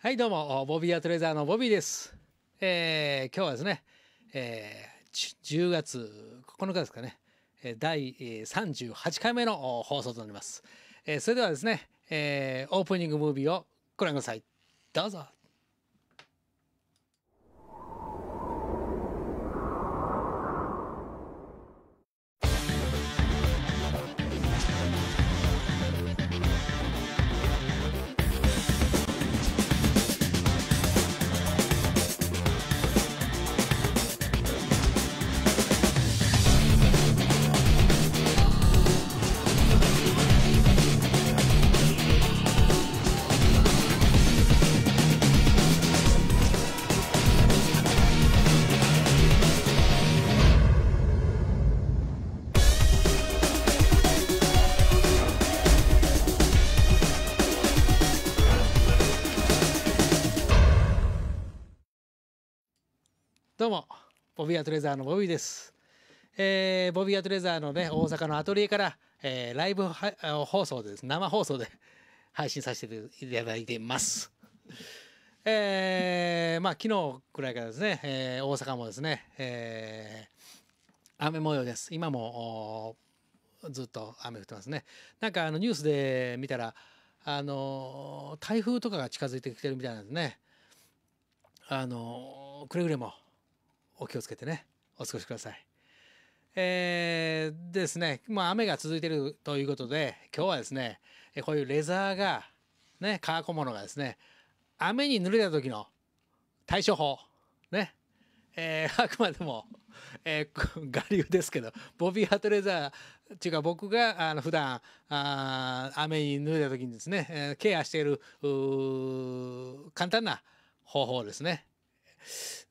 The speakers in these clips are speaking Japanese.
はいどうもボビーアトレーザーのボビーです、えー、今日はですね、えー、10月9日ですかね第38回目の放送となります、えー、それではですね、えー、オープニングムービーをご覧くださいどうぞどうも、ボビーアトレザーのボビーです。えー、ボビーアトレザーのね、大阪のアトリエから、えー、ライブ放送です。生放送で 配信させていただいています。えー、まあ、昨日くらいからですね、えー、大阪もですね、えー、雨模様です。今も、ずっと雨降ってますね。なんかあのニュースで見たら、あの台風とかが近づいてきてるみたいなんですね。あのくれぐれもお気をつけてね、お過ごしください。えー、ですね、まあ雨が続いてるということで、今日はですね、こういうレザーが、ね、乾小物がですね、雨に濡れた時の対処法、ね、えー、あくまでも、えー、我流ですけど、ボビー・ハートレザーっていうか僕があの普段あ雨に濡れた時にですね、えー、ケアしている簡単な方法ですね。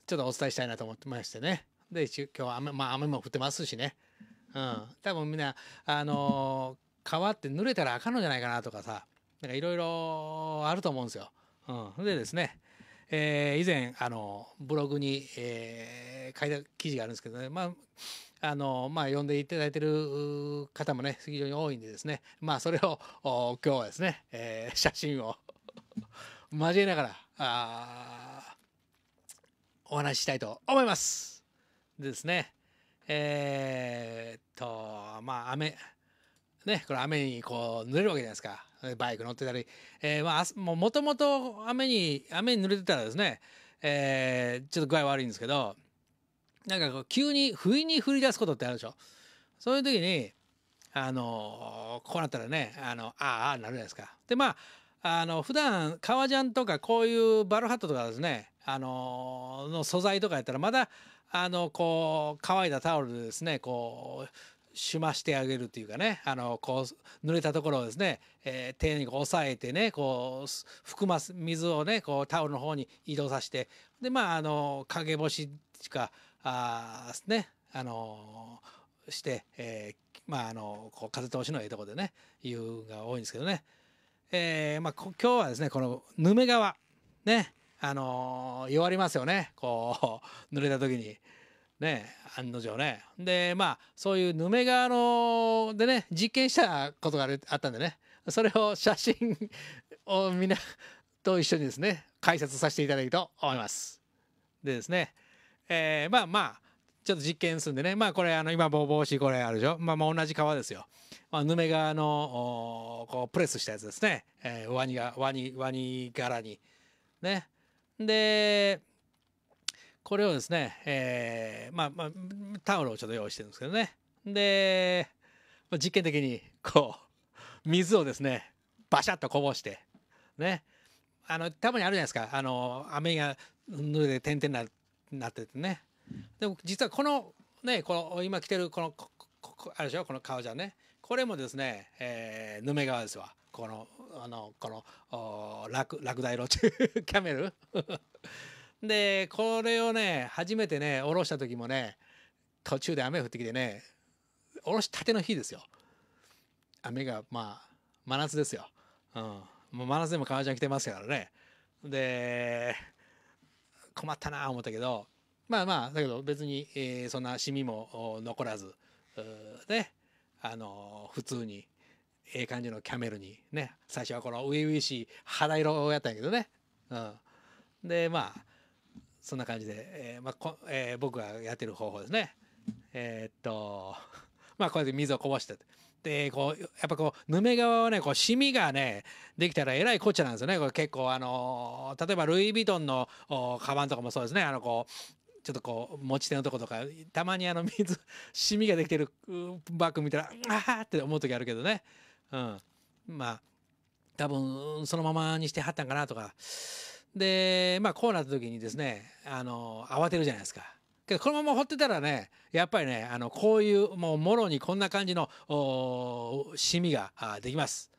ちょっとお伝えしたいなと思ってましてね。で、今日雨、まあ雨も降ってますしね。うん。多分みんな、あのー、川って濡れたらあかんのじゃないかなとかさ、なんかいろいろあると思うんですよ。うん。でですね、えー、以前、あの、ブログに、えー、書いた記事があるんですけどね、まあ、あの、まあ、読んでいただいてる方もね、非常に多いんでですね、まあ、それを、今日はですね、えー、写真を 交えながら、あお話ししたいと思います。でですねえー、っとまあ雨ねこれ雨にこう濡れるわけじゃないですかバイク乗ってたり、えー、まあもともと雨に雨に濡れてたらですね、えー、ちょっと具合悪いんですけどなんかこう急に不意に降り出すことってあるでしょそういう時にあのー、こうなったらねあのああなるじゃないですか。でまああの普段革ジャンとかこういうバルハットとかですねあのの素材とかやったらまだあのこう乾いたタオルでですねこうしましてあげるっていうかねあのこう濡れたところをですね、えー、丁寧に押さえてねこう含ます水をねこうタオルの方に移動させてでまああの陰干ししかあねあのして、えー、まああのこう風通しのええとこでねいうが多いんですけどね。えーまあ、今日はですねこのヌメ川ねあのー、弱りますよねこう 濡れた時にね案の定ねでまあそういうヌメ川のでね実験したことがあったんでねそれを写真 をみんなと一緒にですね解説させていただきたいと思います。でですね、えー、まあまあちょっと実験するんでねまあこれあの今ボーボーしこれあるでしょ、まあ、まあ同じ皮ですよ、まあ、ヌメ革のこうプレスしたやつですね、えー、ワニがワニワニ柄にねでこれをですね、えー、まあまあタオルをちょっと用意してるんですけどねで、まあ、実験的にこう水をですねバシャッとこぼしてねあのたまにあるじゃないですかあの雨が濡れて点々ななっててねでも実はこのねこの今着てるこのここあれでしょこの革ジャンねこれもですね、えー、ヌメ革ですわこのあのこのラクラクダ色っていう キャメル でこれをね初めてね下ろした時もね途中で雨降ってきてね下ろしたての日ですよ雨がまあ真夏ですよ、うん、もう真夏でも革ジャン着てますからねで困ったなあ思ったけどまあまあだけど別に、えー、そんなシミも残らずで、あのー、普通にええ感じのキャメルにね最初はこの初々しい肌色をやったんやけどね、うん、でまあそんな感じで、えーまあこえー、僕がやってる方法ですねえー、っと まあこうやって水をこぼしてでこうやっぱこうぬめ側はねこうシミがねできたらえらいこっちゃなんですよねこれ結構あのー、例えばルイ・ヴィトンのカバンとかもそうですねあのこうちょっとこう持ち手のとことかたまにあの 水シミができてるバッグ見たらああって思う時あるけどね、うん、まあ多分そのままにしてはったんかなとかでまあこうなった時にですねあの慌てるじゃないですか。けどこのまま放ってたらねやっぱりねあのこういうもうもろにこんな感じのシミができます。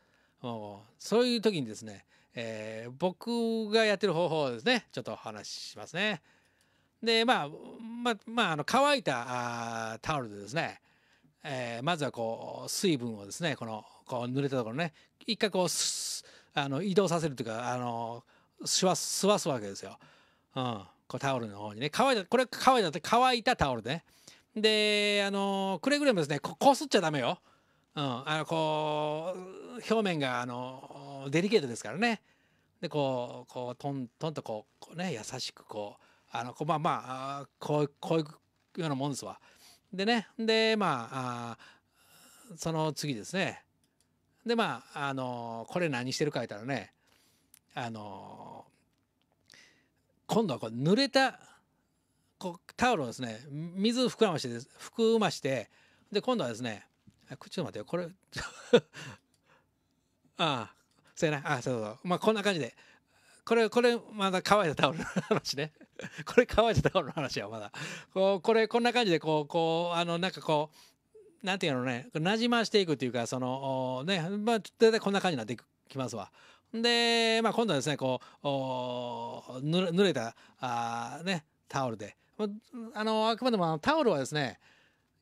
そういう時にですね、えー、僕がやってる方法をですねちょっとお話ししますね。でまあまあ、まあ、あの乾いたタオルでですね、えー、まずはこう水分をですねこのこう濡れたところね一回こうあの移動させるというかあの吸わ吸わすわけですよ、うん、こうタオルの方にね乾いたこれ乾いたって乾いたタオルでねであのくれぐれもですねこすっちゃダメよ、うん、あのこう表面があのデリケートですからねでこうこうトントンとこうこうね優しくこう。あのこまあまあこうこういうようなもんですわ。でねでまああその次ですねでまああのこれ何してるか言ったらねあの今度はこう濡れたこうタオルをですね水膨らまして含ましてで今度はですねちょっと待ってよこれ ああそうやなあそうそうまあこんな感じでこれこれまだ乾いたタオルの話ね これ川内太郎の話はまだこうこれこんな感じでこうこうあのなんかこうなんていうのねなじましていくっていうかそのねまあ大体こんな感じになってきますわ。で、まあ、今度はですねこう濡れたあ、ね、タオルで、まあ、のあくまでもタオルはですね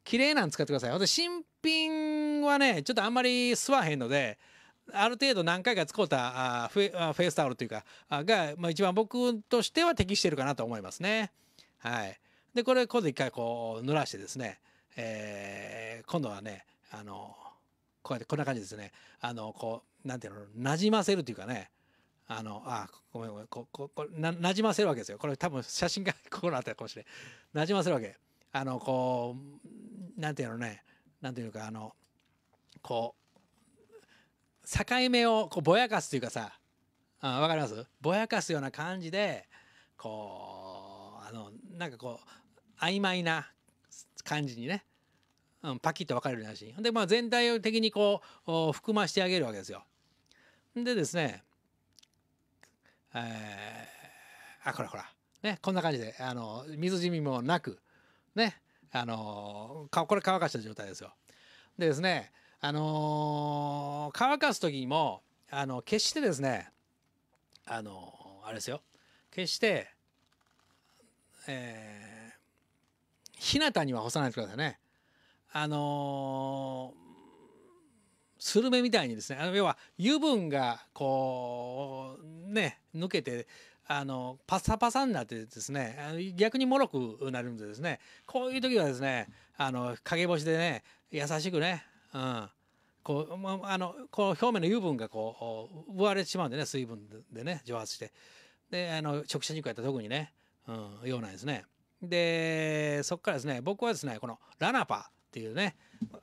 綺麗なん使ってください。私新品はねちょっとあんまり吸わへんのである程度何回か使うたフェフェイスタオルというかが、まあ、一番僕としては適してるかなと思いますね。はい、でこれ今度一回こう濡らしてですね、えー、今度はねあのこうやってこんな感じですねあのこうなんていうのなじませるというかねあのあごめんごめんこここななじませるわけですよこれ多分写真がこうなったかもしれないなじませるわけあのこうなんていうのねなんていうかあのこう境目をこうぼやかすというかさあ分かりますぼやかすような感じでこうあのなんかこう曖昧な感じにね、うん、パキッと分かれるらしいで、まあ、全体的にこう含ましてあげるわけですよ。でですねえー、あこらほら、ね、こんな感じであの水染みもなくねあのこれ乾かした状態ですよ。でですねあのー、乾かす時にも、あの、決してですね、あのー、あれですよ。決して、えー、日向には干さないでくださいね。あのー、スルメみたいにですね、あの要は油分がこう、ね、抜けて、あの、パサパサになってですね、逆にもろくなるんでですね、こういう時はですね、あの、陰干しでね、優しくね、うん、こう、まあ、あのこう表面の油分がこう奪われてしまうんでね水分でね蒸発してであの直射日光やったら特にね、うん、ようなんですねでそこからですね僕はですねこのラナパっていうね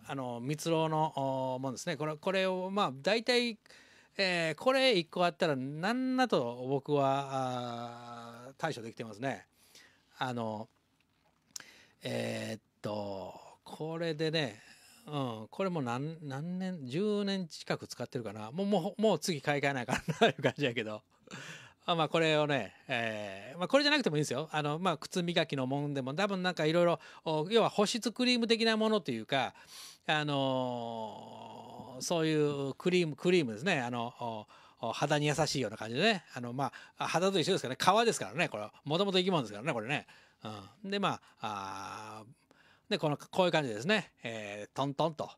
あの蜜蝋のもんですねこれこれをまあ大体、えー、これ1個あったらなんなと僕は対処できてますねあのえー、っとこれでねうん、これも何何年10年近く使ってるかなもうもうもう次買い替えないかなという感じやけど あまあこれをね、えーまあ、これじゃなくてもいいんですよあの、まあ、靴磨きのもんでも多分なんかいろいろ要は保湿クリーム的なものというか、あのー、そういうクリームクリームですねあの肌に優しいような感じでねあの、まあ、肌と一緒ですからね皮ですからねこれもともと生き物ですからねこれね。うん、でまああで、この、こういう感じですね。えー、トントンと、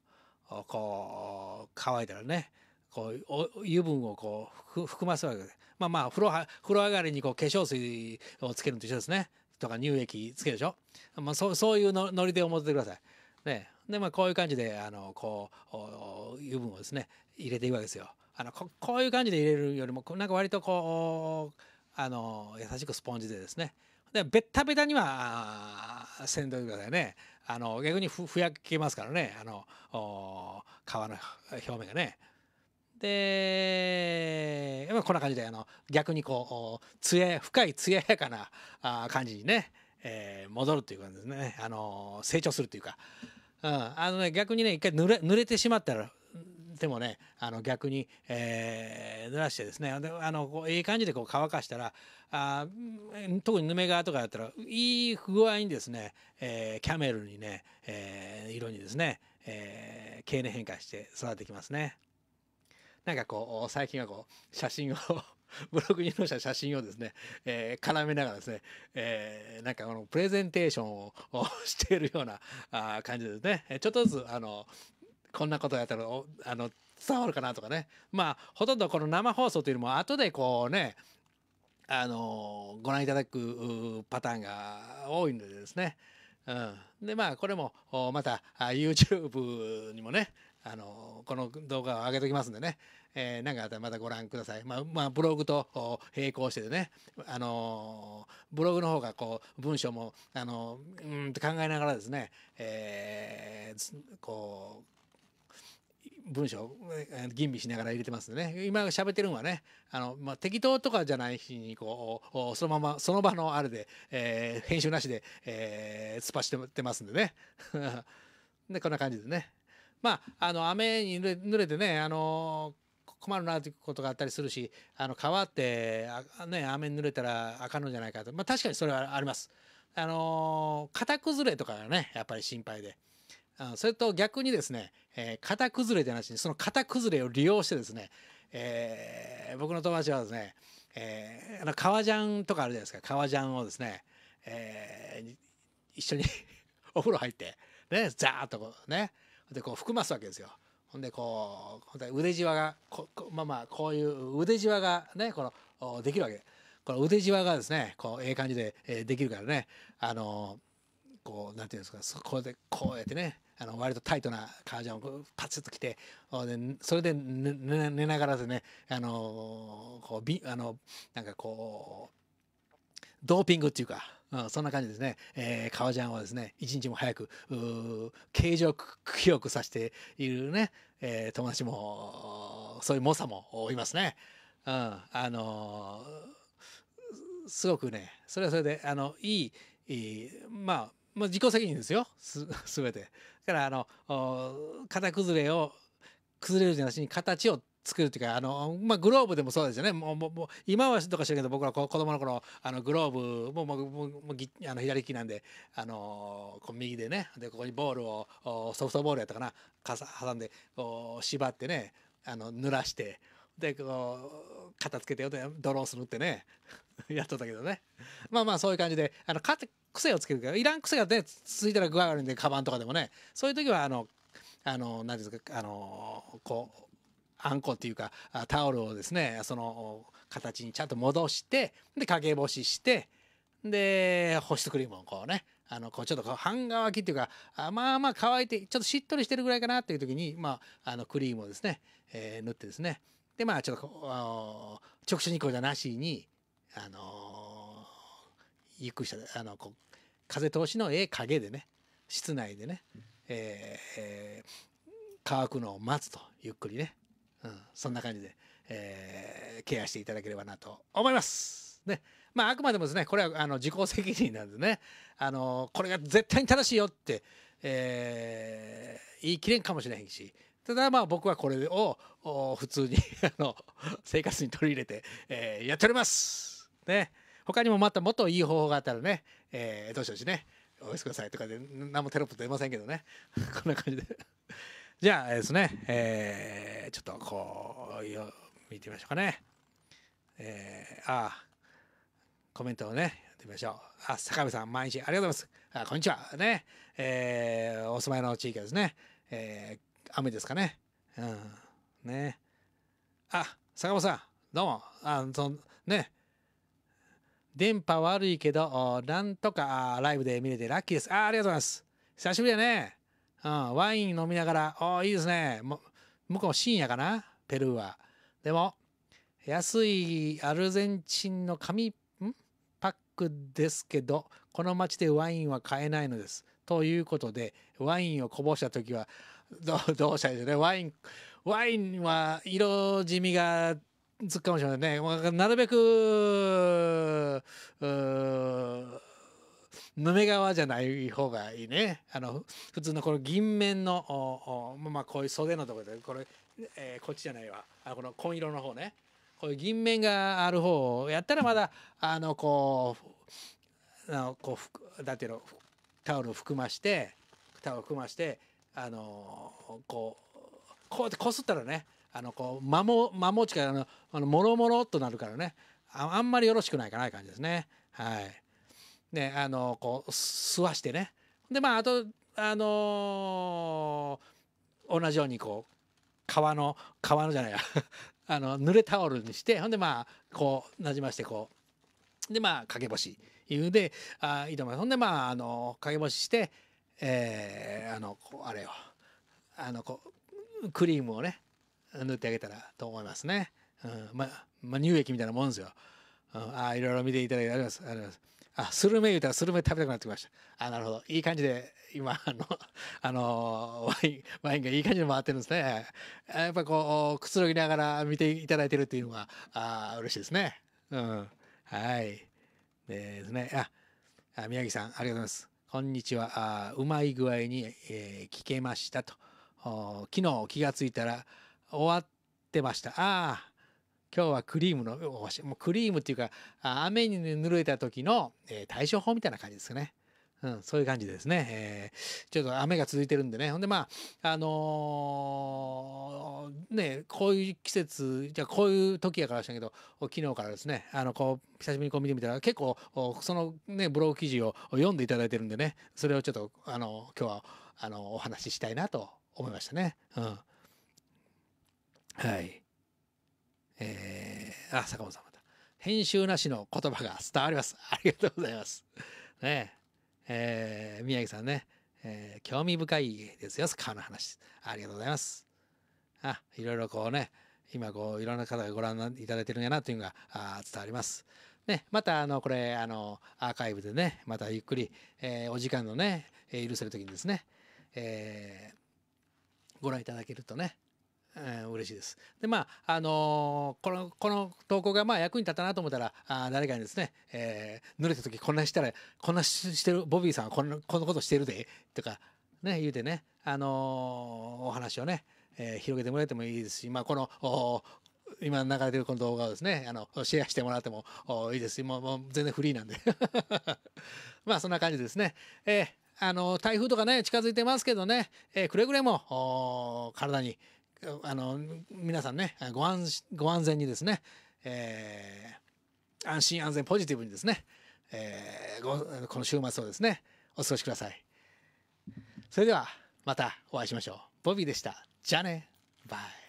こう、乾いたらね、こう、油分をこう、含ませるわけで。まあまあ、風呂は、風呂上がりにこう、化粧水をつけるのと一緒ですね。とか、乳液つけるでしょ。まあ、そう、そういうのノリで思ってください。ね。で、まあ、こういう感じで、あの、こう、油分をですね、入れていくわけですよ。あの、ここういう感じで入れるよりも、なんか割とこう、あの、優しくスポンジでですね。で、ベッタベタには、せんどいてくださいね。あの逆にふやけますからねあの皮の表面がね。でやっぱこんな感じであの逆にこう艶深い艶やかなあ感じにね、えー、戻るという感じですね、あの成長するというか、うん、あのね逆にね一回濡れ濡れてしまったら手もねあの逆に、えー、濡らしてですねあのいい感じでこう乾かしたらあ特にぬめ側とかだったらいい不具合にですね、えー、キャメルにね、えー、色にですね、えー、経年変化して育ってきますね。なんかこう最近はこう写真を ブログに載せた写真をですね、えー、絡めながらですね、えー、なんかこのプレゼンテーションを しているようなあ感じですね。ちょっとずつあのこんなことやったらあの伝わるかなとかねまあほとんどこの生放送というよりも後でこうねあのご覧いただくパターンが多いのでですね、うん、でまあこれもまた YouTube にもねあのこの動画を上げおきますんでね、えー、なんかあったらまたご覧ください。まあ、まあ、ブログと並行してでね、あのブログの方がこう文章も、あのうんって考えながらですね、えー、こう文章吟味しながら入れてますね今喋ってるのはねあの、まあ、適当とかじゃない日にこうそのままその場のあれで、えー、編集なしで、えー、突っしてますんでね でこんな感じでねまああの雨に濡れてねあの困るなということがあったりするしあの川ってあ、ね、雨に濡れたらあかんのじゃないかと、まあ、確かにそれはあります。あの型崩れとかがねやっぱり心配で。それと逆にですね、えー、型崩れってなしにその型崩れを利用してですね、えー、僕の友達はですね、えー、あの革ジャンとかあるじゃないですか革ジャンをですね、えー、一緒に お風呂入ってねザーッとこうねでこう含ますわけですよ。ほんでこう腕じわがこまあまあこういう腕じわがねこのできるわけこの腕じわがですねこうええ感じで、えー、できるからねあのー、こうなんていうんですかこでこうやってねあの割とタイトな革ジャンをパツッと着てそれで寝ながらでねあのこうあのなんかこうドーピングっていうか、うん、そんな感じですね、えー、革ジャンをですね一日も早く形状記くさせているね、えー、友達もそういう猛者もいますね。うん、あのー、すごくねそれはそれであのいいいいまあまあ、自己責任ですよす全 て。だからあの型崩れを崩れるじゃなしに形を作るっていうかあの、まあ、グローブでもそうですよねもうもう今はどうか知らんけど僕ら子供の頃あのグローブももももあの左利きなんで、あのこう右でねでここにボールをソフトボールやったかな挟んでこう縛ってねあの濡らして。でこう片付けてよドローするってね やっとったけどねまあまあそういう感じであのか癖をつけるけどいらん癖がねついたら具合悪いんでカバンとかでもねそういう時はあのあの何ですかあのこうあんこっていうかタオルをですねその形にちゃんと戻してで陰干ししてで保湿クリームをこうねあのこうちょっと半乾きっていうかあまあまあ乾いてちょっとしっとりしてるぐらいかなっていう時に、まあ、あのクリームをですね、えー、塗ってですねでまあちょっとあの直射日光じゃなしにあのゆっくりしたあのこう風通しのええ影でね室内でね、えーえー、乾くのを待つとゆっくりね、うん、そんな感じで、えー、ケアしていただければなと思います。ねまあ、あくまでもですねこれはあの自己責任なんでね、あのこれが絶対に正しいよって、えー、言い切れんかもしれへんしただまあ僕はこれを普通に あの生活に取り入れて、えー、やっておりますね他にもまたもっといい方法があったらね、えー、どうしようしねお寄せくださいとかで何もテロップ出ませんけどね こんな感じで じゃあですね、えー、ちょっとこう見てみましょうかねえー、ああコメントをねやってみましょうあ坂部さん毎日ありがとうございますあこんにちはねえー、お住まいの地域ですねえー雨ですかね。うん。ね。あ、坂本さん、どうも。あの、ね。電波悪いけど、なんとかライブで見れてラッキーです。あありがとうございます。久しぶりだね。うん、ワイン飲みながら、おいいですね。向こう深夜かなペルーは。でも、安いアルゼンチンの紙、んパックですけど、この街でワインは買えないのです。ということで、ワインをこぼした時は、どうどうしたいねワインワインは色地味がつくかもしれないね、まあ、なるべくぬめ革じゃない方がいいねあの普通のこの銀面のまあこういう袖のところでこれ、えー、こっちじゃないわあこの紺色の方ねこういう銀面がある方をやったらまだあのこうあのこうだっていうのタオルを含ましてタオルを含ましてあのこうこうやってこすったらねあのこう間も間もちからのあのもろもろっとなるからねあんまりよろしくないかない感じですねはいねあのこう吸わしてねでまああとあのー、同じようにこう皮の皮のじゃないや あの濡れタオルにしてほんでまあこうなじましてこうでまあ掛け干しいうであいいと思いますほんでまああの掛け干ししてえー、あのあれよあのこうクリームをね塗ってあげたらと思いますね。うん、まあ、まあ、乳液みたいなもんですよ。うん、ああいろいろ見ていただいてありますあります。あスルメ言うたらスルメ食べたくなってきました。あなるほどいい感じで今あのあのワインワインがいい感じに回ってるんですね。やっぱこうくつろぎながら見ていただいてるっていうのはあ嬉しいですね。うんはいですね。ああ宮城さんありがとうございます。こんにちはうまい具合に、えー、聞けましたと昨日気がついたら終わってましたああ今日はクリームのもうクリームっていうか雨に濡れた時の、えー、対処法みたいな感じですね。うん、そういう感じでですね、えー、ちょっと雨が続いてるんでね、ほんでまあ、あのー、ね、こういう季節、じゃこういう時やからしたけど、昨日からですね、あの、こう、久しぶりにこう見てみたら、結構、そのね、ブログ記事を読んでいただいてるんでね、それをちょっと、あの、今日は、あの、お話ししたいなと思いましたね。うん。はい。えー、あ、坂本さんまた。編集なしの言葉が伝わります。ありがとうございます。ねえ。えー、宮城さんね、えー、興味深いですよ、川の話。ありがとうございます。あ、いろいろこうね、今こう、いろんな方がご覧いただいてるんやなというのがあ伝わります。ね、またあの、これ、あの、アーカイブでね、またゆっくり、えー、お時間のね、許せる時にですね、えー、ご覧いただけるとね、うん、嬉しいです。でまああのー、このこの投稿がまあ役に立ったなと思ったらあ誰かにですね、えー、濡れた時こんなしたらこんなしてるボビーさんはこんなこのことしてるでとかね言うてね、あのー、お話をね、えー、広げてもらえてもいいですし、まあ、この今流れてるこの動画をですねあのシェアしてもらってもいいですしもうもう全然フリーなんで まあそんな感じですね。えーあの台風とかね近づいてますけどね、えー、くれぐれも体に、あの皆さんねご安ご安全にですね、えー、安心安全ポジティブにですね、えー、この週末をですねお過ごしくださいそれではまたお会いしましょうボビーでしたじゃあねバイ